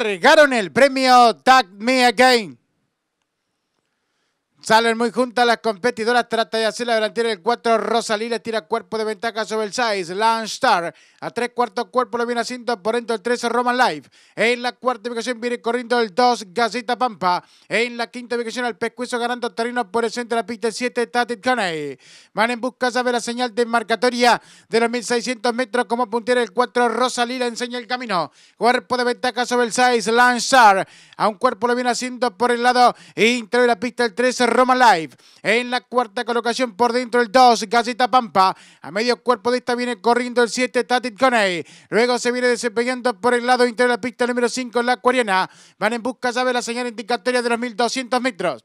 regaron el premio Tag Me Again. Salen muy juntas las competidoras, trata de hacer la delantera el 4, Rosalila. tira cuerpo de ventaja sobre el 6, star a tres cuartos cuerpo lo viene haciendo por dentro el 13, Roman Life, en la cuarta ubicación viene corriendo el 2, Gacita Pampa, en la quinta ubicación al pescuezo ganando Torino. por el centro de la pista 7, Tati Coney. van en busca sabe la señal de marcatoria de los 1600 metros como puntera el 4, Rosalila enseña el camino, cuerpo de ventaja sobre el 6, star a un cuerpo lo viene haciendo por el lado Entra de la pista el 13, Roma Live. En la cuarta colocación por dentro el 2, Gazeta Pampa. A medio cuerpo de esta viene corriendo el 7, Tatit Coney. Luego se viene desempeñando por el lado interior de la pista número 5, la Acuariana. Van en busca, sabe la señal indicatoria de los 1200 metros.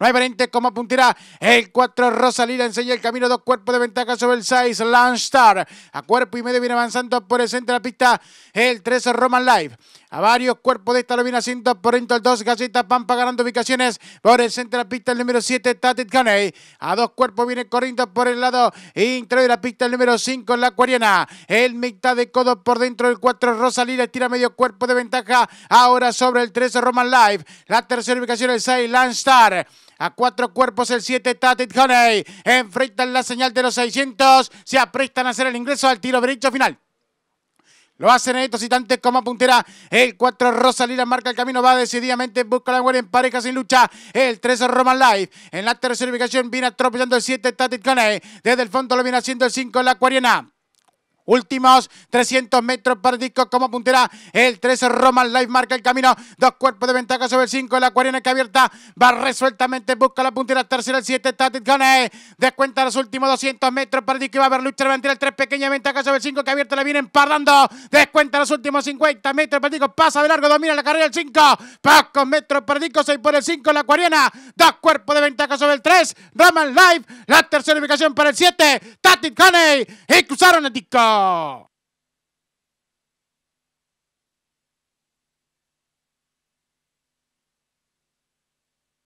Nuevamente como puntera el 4 Rosalila enseña el camino, dos cuerpos de ventaja sobre el 6 Landstar. A cuerpo y medio viene avanzando por el centro de la pista el 3 Roman Live. A varios cuerpos de esta lo viene haciendo por dentro el 2 van Pampa ganando ubicaciones por el centro de la pista el número 7 Tatit Caney. A dos cuerpos viene corriendo por el lado interior de la pista el número 5 La Cuariana. El mitad de codo por dentro del 4 Rosalila tira medio cuerpo de ventaja ahora sobre el 3 Roman Live. La tercera ubicación el 6 Landstar. A cuatro cuerpos el 7, Tatit Honey. Enfrentan la señal de los 600. Se aprestan a hacer el ingreso al tiro derecho final. Lo hacen estos citantes como puntera. El 4 Rosalina marca el camino. Va decididamente. Busca la guardia en pareja sin lucha. El 3 Roman Life. En la tercera ubicación viene atropellando el 7 Tatit Honey. Desde el fondo lo viene haciendo el 5 la Acuariana. Últimos 300 metros para disco como puntera. El 13 Roman Life marca el camino. Dos cuerpos de ventaja sobre el 5. la Acuariana que abierta va resueltamente. Busca la puntera. Tercera el 7. Tatit Gone. Descuenta los últimos 200 metros para disco. Y va a haber lucha delantera. El 3 pequeña ventaja sobre el 5 que abierta. La vienen parando. Descuenta los últimos 50 metros para disco. Pasa de largo. Domina la carrera el 5. Pocos metros para disco. 6 por el 5. La Acuariana. Dos cuerpos de ventaja sobre el 3. Roman Life. La tercera ubicación para el 7. Tatit Gone. Y cruzaron el disco. Wow.